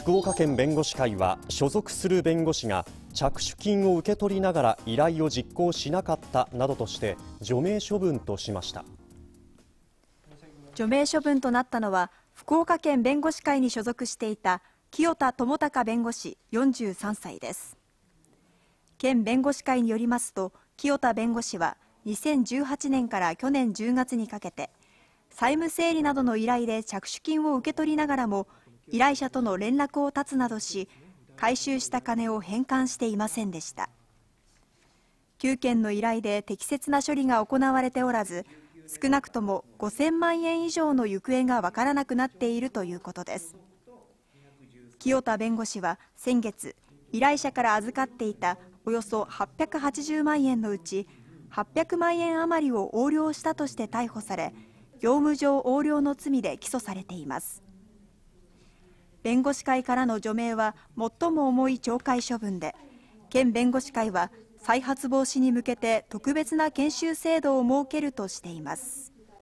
福岡県弁護士会は所属する弁護士が着手金を受け取りながら依頼を実行しなかったなどとして除名処分としました除名処分となったのは福岡県弁護士会に所属していた清田智隆弁護士43歳です県弁護士会によりますと清田弁護士は2018年から去年10月にかけて債務整理などの依頼で着手金を受け取りながらも依頼者との連絡を断つなどし回収した金を返還していませんでした9件の依頼で適切な処理が行われておらず少なくとも5000万円以上の行方が分からなくなっているということです清田弁護士は先月依頼者から預かっていたおよそ880万円のうち800万円余りを横領したとして逮捕され業務上横領の罪で起訴されています弁護士会からの除名は最も重い懲戒処分で県弁護士会は再発防止に向けて特別な研修制度を設けるとしています。